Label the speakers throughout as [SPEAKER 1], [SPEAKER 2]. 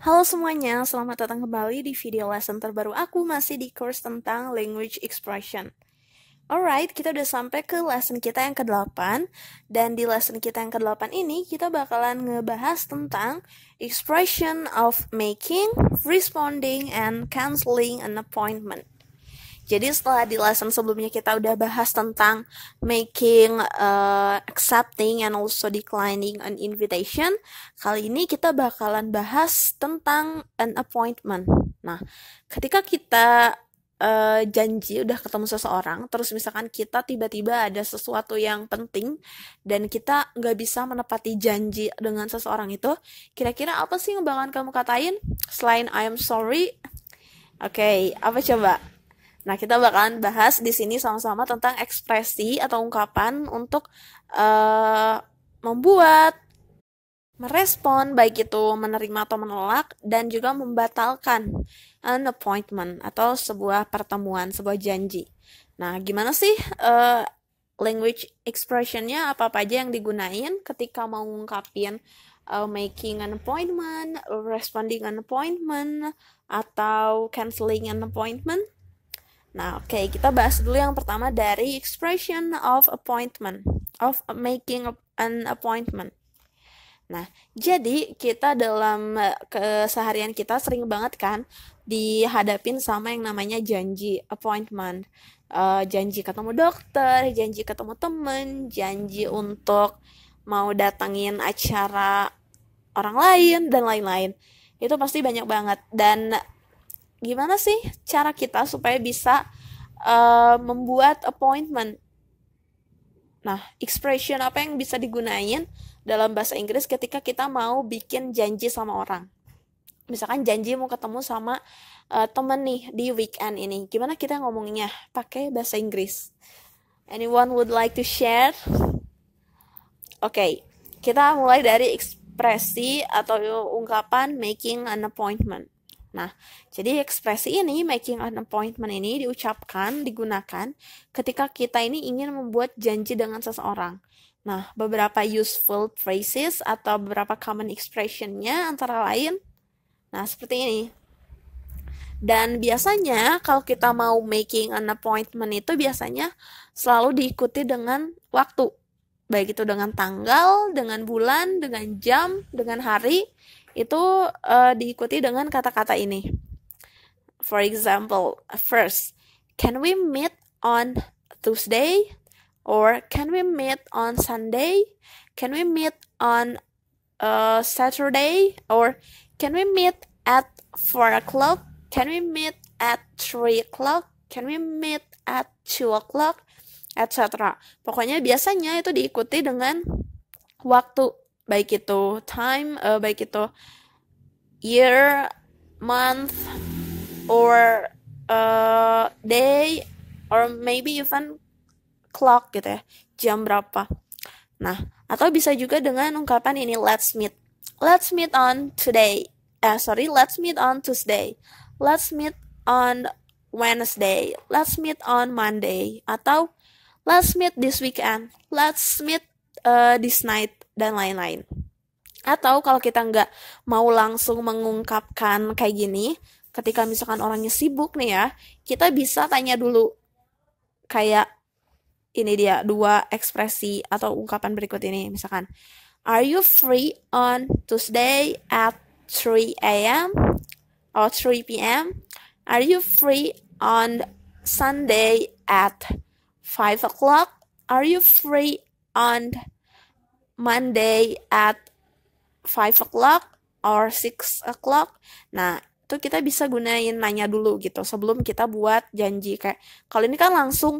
[SPEAKER 1] Halo semuanya, selamat datang kembali di video lesson terbaru aku masih di course tentang language expression. Alright, kita udah sampai ke lesson kita yang ke-8 dan di lesson kita yang ke-8 ini kita bakalan ngebahas tentang expression of making, responding, and canceling an appointment. Jadi setelah di lesson sebelumnya kita udah bahas tentang making, uh, accepting, and also declining an invitation. Kali ini kita bakalan bahas tentang an appointment. Nah, ketika kita uh, janji udah ketemu seseorang terus misalkan kita tiba-tiba ada sesuatu yang penting dan kita nggak bisa menepati janji dengan seseorang itu kira-kira apa sih yang bakalan kamu katain selain I am sorry oke okay, apa coba Nah, kita bakalan bahas di sini sama-sama tentang ekspresi atau ungkapan untuk uh, membuat, merespon, baik itu menerima atau menolak, dan juga membatalkan an appointment atau sebuah pertemuan, sebuah janji. Nah, gimana sih uh, language expressionnya? Apa-apa aja yang digunain ketika mau ngungkapin uh, making an appointment, responding an appointment, atau canceling an appointment? Nah, oke, okay, kita bahas dulu yang pertama dari expression of appointment, of making an appointment. Nah, jadi kita dalam eh, keseharian kita sering banget kan dihadapin sama yang namanya janji appointment. Uh, janji ketemu dokter, janji ketemu temen, janji untuk mau datangin acara orang lain dan lain-lain. Itu pasti banyak banget dan gimana sih cara kita supaya bisa uh, membuat appointment? Nah, expression apa yang bisa digunain dalam bahasa Inggris ketika kita mau bikin janji sama orang? Misalkan janji mau ketemu sama uh, temen nih di weekend ini, gimana kita ngomongnya? Pakai bahasa Inggris. Anyone would like to share? Oke, okay, kita mulai dari ekspresi atau ungkapan making an appointment. Nah, jadi ekspresi ini making an appointment ini diucapkan, digunakan ketika kita ini ingin membuat janji dengan seseorang. Nah, beberapa useful phrases atau beberapa common expressionnya antara lain, nah seperti ini. Dan biasanya kalau kita mau making an appointment itu biasanya selalu diikuti dengan waktu. Baik itu dengan tanggal, dengan bulan, dengan jam, dengan hari, itu uh, diikuti dengan kata-kata ini. For example, first, can we meet on Tuesday? Or can we meet on Sunday? Can we meet on uh, Saturday? Or can we meet at 4 o'clock? Can we meet at 3 o'clock? Can we meet at 2 o'clock? Etc. Pokoknya biasanya itu diikuti dengan waktu baik itu time uh, baik itu year month or uh, day or maybe even clock gitu ya jam berapa nah atau bisa juga dengan ungkapan ini let's meet let's meet on today eh sorry let's meet on Tuesday let's meet on Wednesday let's meet on Monday atau let's meet this weekend let's meet uh, this night dan lain-lain. Atau kalau kita nggak mau langsung mengungkapkan kayak gini, ketika misalkan orangnya sibuk nih ya, kita bisa tanya dulu kayak ini dia dua ekspresi atau ungkapan berikut ini misalkan Are you free on Tuesday at 3 a.m. or 3 p.m.? Are you free on Sunday at 5 o'clock? Are you free on Monday at 5 o'clock or 6 o'clock. Nah, itu kita bisa gunain nanya dulu gitu sebelum kita buat janji kayak kalau ini kan langsung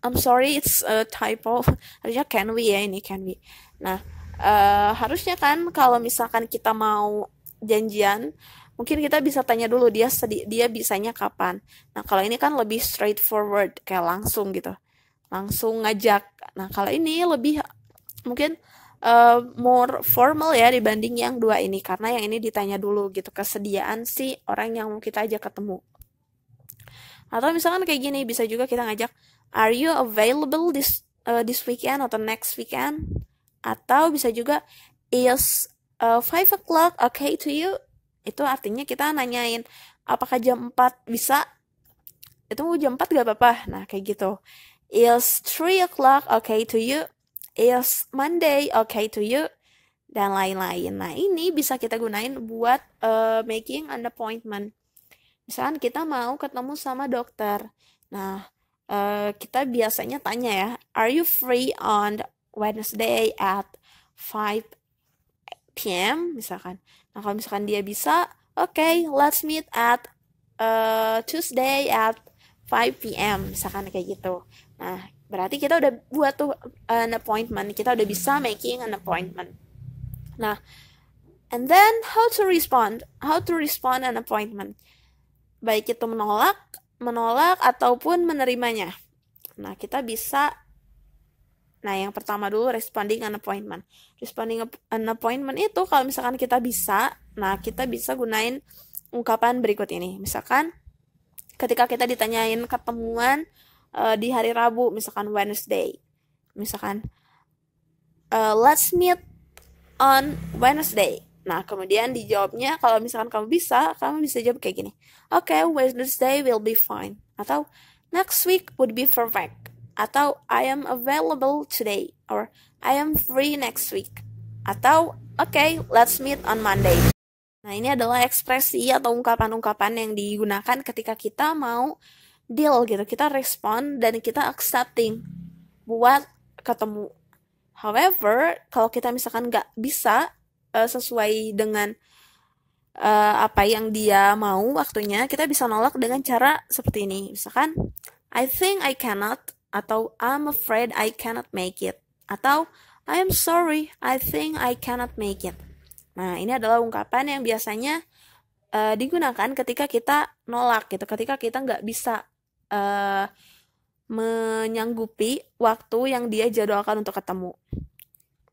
[SPEAKER 1] I'm sorry it's a typo harusnya can we ya ini can we nah uh, harusnya kan kalau misalkan kita mau janjian mungkin kita bisa tanya dulu dia sedi dia bisanya kapan nah kalau ini kan lebih straightforward kayak langsung gitu langsung ngajak nah kalau ini lebih mungkin uh, more formal ya dibanding yang dua ini karena yang ini ditanya dulu gitu kesediaan si orang yang mau kita ajak ketemu atau misalkan kayak gini bisa juga kita ngajak are you available this uh, this weekend atau next weekend atau bisa juga is uh, five o'clock okay to you itu artinya kita nanyain apakah jam 4 bisa itu jam 4 gak apa-apa nah kayak gitu is three o'clock okay to you is Monday okay to you dan lain-lain. Nah ini bisa kita gunain buat uh, making an appointment. Misalkan kita mau ketemu sama dokter. Nah uh, kita biasanya tanya ya, are you free on Wednesday at 5 p.m. misalkan. Nah kalau misalkan dia bisa, oke okay, let's meet at uh, Tuesday at 5 p.m. misalkan kayak gitu. Nah berarti kita udah buat tuh an appointment kita udah bisa making an appointment nah and then how to respond how to respond an appointment baik itu menolak menolak ataupun menerimanya nah kita bisa Nah, yang pertama dulu responding an appointment. Responding an appointment itu kalau misalkan kita bisa, nah kita bisa gunain ungkapan berikut ini. Misalkan ketika kita ditanyain ketemuan uh, di hari Rabu misalkan Wednesday misalkan uh, let's meet on Wednesday nah kemudian dijawabnya kalau misalkan kamu bisa kamu bisa jawab kayak gini oke okay, Wednesday will be fine atau next week would be perfect atau I am available today or I am free next week atau oke okay, let's meet on Monday Nah, ini adalah ekspresi atau ungkapan-ungkapan yang digunakan ketika kita mau deal gitu kita respon dan kita accepting buat ketemu however kalau kita misalkan nggak bisa uh, sesuai dengan uh, apa yang dia mau waktunya kita bisa nolak dengan cara seperti ini misalkan I think I cannot atau I'm afraid I cannot make it atau I am sorry I think I cannot make it nah ini adalah ungkapan yang biasanya eh, digunakan ketika kita nolak gitu ketika kita nggak bisa uh, menyanggupi waktu yang dia jadwalkan untuk ketemu.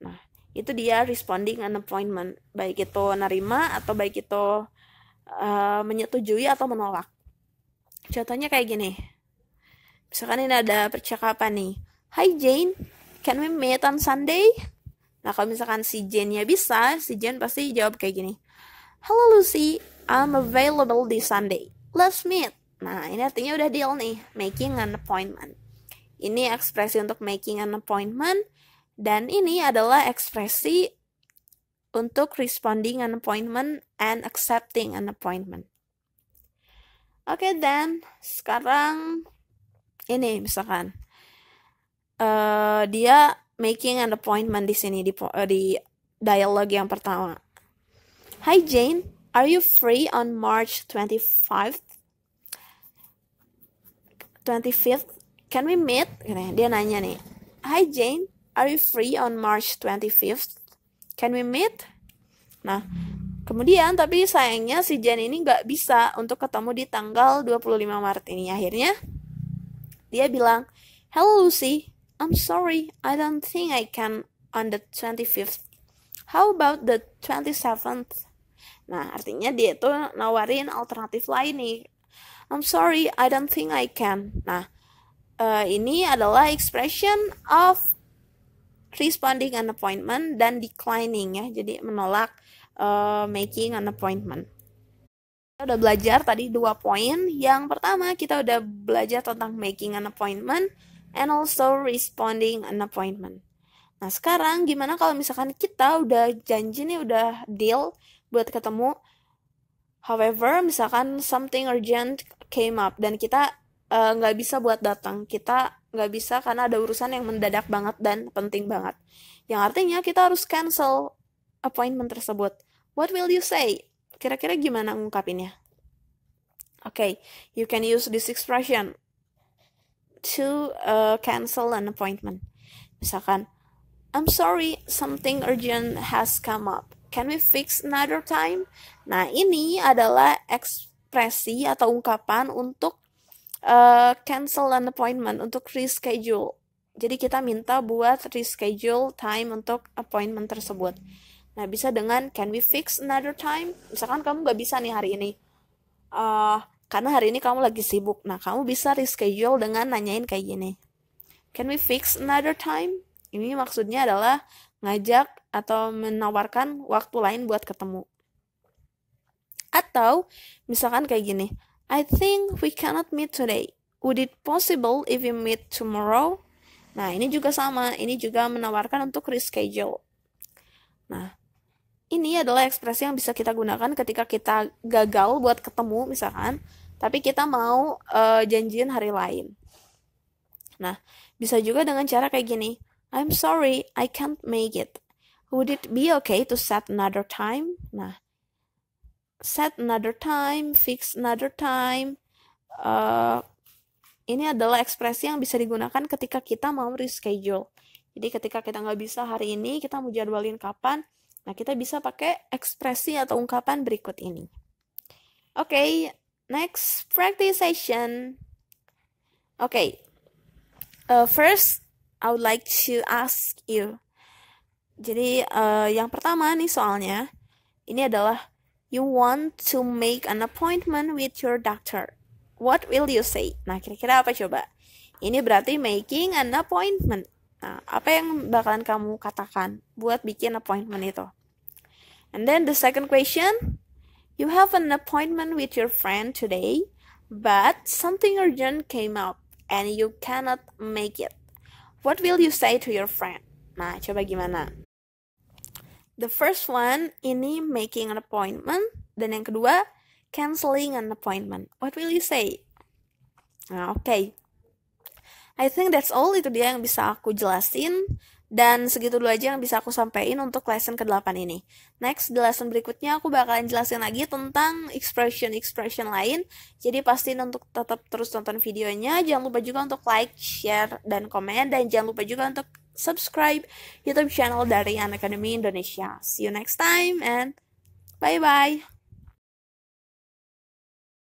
[SPEAKER 1] Nah, itu dia responding an appointment, baik itu nerima atau baik itu uh, menyetujui atau menolak. Contohnya kayak gini. Misalkan ini ada percakapan nih. Hi Jane, can we meet on Sunday? Nah, kalau misalkan si Jane-nya bisa, si Jane pasti jawab kayak gini. Hello Lucy, I'm available this Sunday. Let's meet. Nah, ini artinya udah deal nih, making an appointment. Ini ekspresi untuk making an appointment dan ini adalah ekspresi untuk responding an appointment and accepting an appointment. Oke, okay, dan sekarang ini misalkan uh, dia making an appointment di sini di uh, di dialog yang pertama. Hi Jane, are you free on March 25th? 25th, can we meet? Dia nanya nih, Hi Jane, are you free on March 25th? Can we meet? Nah, kemudian tapi sayangnya si Jane ini nggak bisa untuk ketemu di tanggal 25 Maret ini. Akhirnya dia bilang, Hello Lucy, I'm sorry, I don't think I can on the 25th. How about the 27th? Nah, artinya dia itu nawarin alternatif lain nih I'm sorry, I don't think I can. Nah, uh, ini adalah expression of responding an appointment dan declining ya. Jadi menolak uh, making an appointment. Kita udah belajar tadi dua poin. Yang pertama kita udah belajar tentang making an appointment and also responding an appointment. Nah sekarang gimana kalau misalkan kita udah janji nih udah deal buat ketemu However, misalkan something urgent came up dan kita eh, nggak uh, bisa buat datang kita nggak bisa karena ada urusan yang mendadak banget dan penting banget yang artinya kita harus cancel appointment tersebut what will you say kira-kira gimana ngungkapinnya oke okay, you can use this expression to uh, cancel an appointment misalkan I'm sorry something urgent has come up can we fix another time nah ini adalah ex ekspresi atau ungkapan untuk uh, cancel an appointment, untuk reschedule. Jadi kita minta buat reschedule time untuk appointment tersebut. Nah bisa dengan can we fix another time? Misalkan kamu nggak bisa nih hari ini. Uh, karena hari ini kamu lagi sibuk. Nah kamu bisa reschedule dengan nanyain kayak gini. Can we fix another time? Ini maksudnya adalah ngajak atau menawarkan waktu lain buat ketemu. Atau misalkan kayak gini, I think we cannot meet today. Would it possible if we meet tomorrow? Nah, ini juga sama. Ini juga menawarkan untuk reschedule. Nah, ini adalah ekspresi yang bisa kita gunakan ketika kita gagal buat ketemu misalkan, tapi kita mau uh, janjian hari lain. Nah, bisa juga dengan cara kayak gini. I'm sorry, I can't make it. Would it be okay to set another time? Nah, set another time, fix another time. Uh, ini adalah ekspresi yang bisa digunakan ketika kita mau reschedule. Jadi ketika kita nggak bisa hari ini, kita mau jadwalin kapan, nah kita bisa pakai ekspresi atau ungkapan berikut ini. Oke, okay, next practice session. Oke, okay. uh, eh, first I would like to ask you. Jadi uh, yang pertama nih soalnya, ini adalah you want to make an appointment with your doctor. What will you say? Nah, kira-kira apa coba? Ini berarti making an appointment. Nah, apa yang bakalan kamu katakan buat bikin appointment itu? And then the second question, you have an appointment with your friend today, but something urgent came up and you cannot make it. What will you say to your friend? Nah, coba gimana? The first one ini making an appointment dan yang kedua canceling an appointment. What will you say? Nah, oke. Okay. I think that's all itu dia yang bisa aku jelasin dan segitu dulu aja yang bisa aku sampaikan untuk lesson ke-8 ini. Next, di lesson berikutnya aku bakalan jelasin lagi tentang expression-expression lain. Jadi pastiin untuk tetap terus tonton videonya. Jangan lupa juga untuk like, share, dan komen. Dan jangan lupa juga untuk subscribe YouTube channel dari An Academy Indonesia. See you next time and bye-bye.